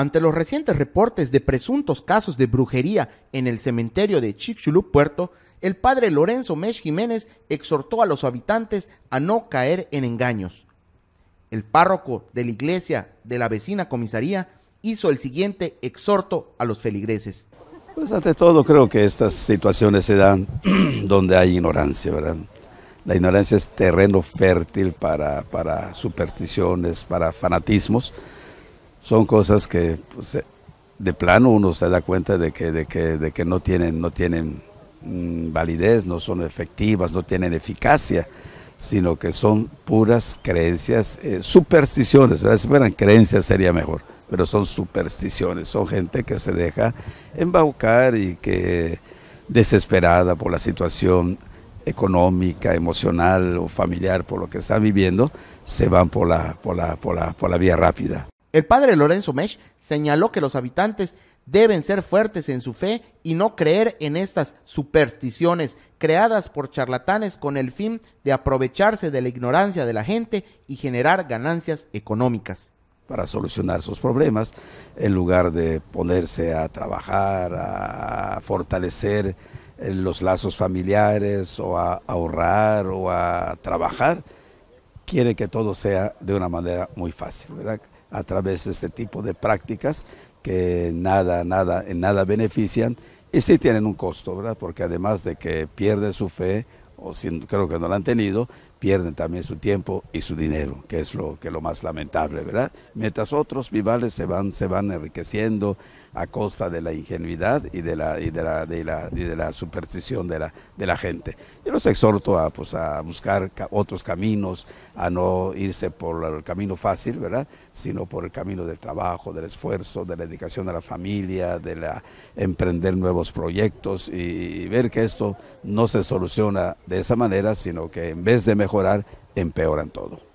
Ante los recientes reportes de presuntos casos de brujería en el cementerio de Chicxulub Puerto, el padre Lorenzo Mesh Jiménez exhortó a los habitantes a no caer en engaños. El párroco de la iglesia de la vecina comisaría hizo el siguiente exhorto a los feligreses. Pues ante todo creo que estas situaciones se dan donde hay ignorancia, ¿verdad? La ignorancia es terreno fértil para, para supersticiones, para fanatismos son cosas que pues, eh, de plano uno se da cuenta de que, de que, no tienen, no tienen mm, validez, no son efectivas, no tienen eficacia, sino que son puras creencias, eh, supersticiones, si fueran creencias sería mejor, pero son supersticiones, son gente que se deja embaucar y que desesperada por la situación económica, emocional o familiar por lo que está viviendo, se van por la, por la, por la, por la vía rápida. El padre Lorenzo Mesh señaló que los habitantes deben ser fuertes en su fe y no creer en estas supersticiones creadas por charlatanes con el fin de aprovecharse de la ignorancia de la gente y generar ganancias económicas. Para solucionar sus problemas, en lugar de ponerse a trabajar, a fortalecer eh, los lazos familiares o a ahorrar o a trabajar, quiere que todo sea de una manera muy fácil, ¿verdad? A través de este tipo de prácticas que nada, nada, en nada benefician y sí tienen un costo, ¿verdad? Porque además de que pierde su fe, o si, creo que no la han tenido, pierden también su tiempo y su dinero, que es lo que lo más lamentable, ¿verdad? Mientras otros vivales se van se van enriqueciendo a costa de la ingenuidad y de la y de la de la, de la superstición de la de la gente. Yo los exhorto a pues a buscar otros caminos, a no irse por el camino fácil, ¿verdad? sino por el camino del trabajo, del esfuerzo, de la dedicación a la familia, de la emprender nuevos proyectos y, ver que esto no se soluciona de esa manera, sino que en vez de mejorar, empeoran todo.